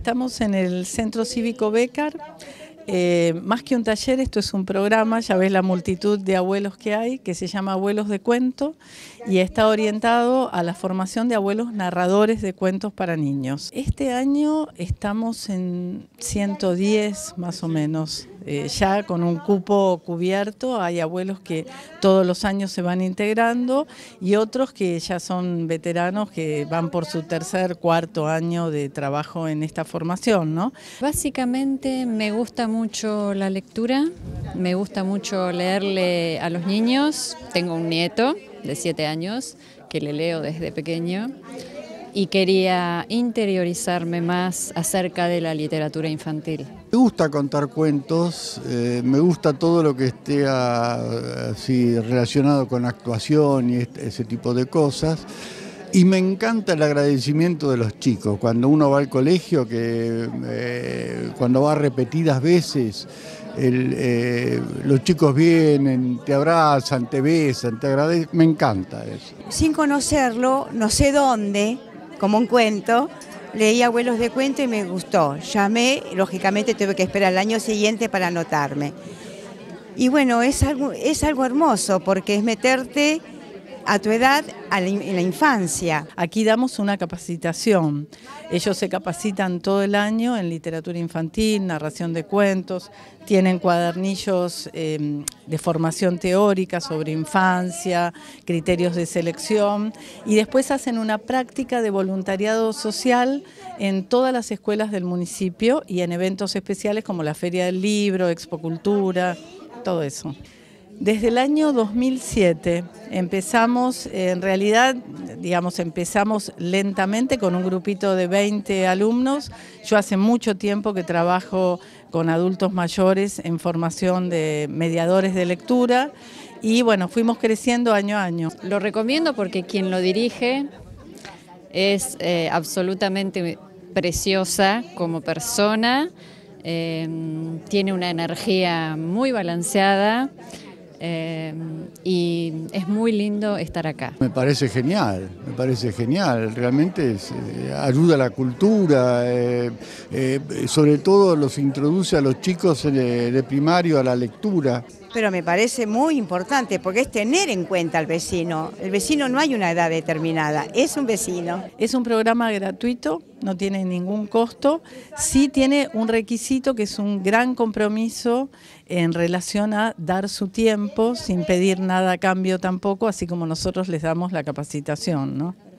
Estamos en el Centro Cívico Becar. Eh, más que un taller, esto es un programa, ya ves la multitud de abuelos que hay, que se llama Abuelos de Cuento y está orientado a la formación de abuelos narradores de cuentos para niños. Este año estamos en 110 más o menos eh, ya con un cupo cubierto, hay abuelos que todos los años se van integrando y otros que ya son veteranos que van por su tercer, cuarto año de trabajo en esta formación, ¿no? Básicamente me gusta mucho la lectura, me gusta mucho leerle a los niños, tengo un nieto de siete años que le leo desde pequeño y quería interiorizarme más acerca de la literatura infantil. Me gusta contar cuentos, eh, me gusta todo lo que esté ah, así relacionado con actuación y este, ese tipo de cosas. Y me encanta el agradecimiento de los chicos. Cuando uno va al colegio, que eh, cuando va repetidas veces, eh, los chicos vienen, te abrazan, te besan, te agradecen. Me encanta eso. Sin conocerlo, no sé dónde, como un cuento. Leí Abuelos de Cuento y me gustó. Llamé, lógicamente tuve que esperar el año siguiente para anotarme. Y bueno, es algo, es algo hermoso porque es meterte a tu edad a la, en la infancia. Aquí damos una capacitación. Ellos se capacitan todo el año en literatura infantil, narración de cuentos, tienen cuadernillos em, de formación teórica sobre infancia, criterios de selección y después hacen una práctica de voluntariado social en todas las escuelas del municipio y en eventos especiales como la Feria del Libro, Expo Cultura, todo eso. Desde el año 2007 empezamos, en realidad, digamos, empezamos lentamente con un grupito de 20 alumnos. Yo hace mucho tiempo que trabajo con adultos mayores en formación de mediadores de lectura y bueno, fuimos creciendo año a año. Lo recomiendo porque quien lo dirige es eh, absolutamente preciosa como persona, eh, tiene una energía muy balanceada. Eh, y es muy lindo estar acá. Me parece genial, me parece genial, realmente eh, ayuda a la cultura, eh, sobre todo los introduce a los chicos de primario a la lectura. Pero me parece muy importante porque es tener en cuenta al vecino. El vecino no hay una edad determinada, es un vecino. Es un programa gratuito no tiene ningún costo, sí tiene un requisito que es un gran compromiso en relación a dar su tiempo sin pedir nada a cambio tampoco, así como nosotros les damos la capacitación. ¿no?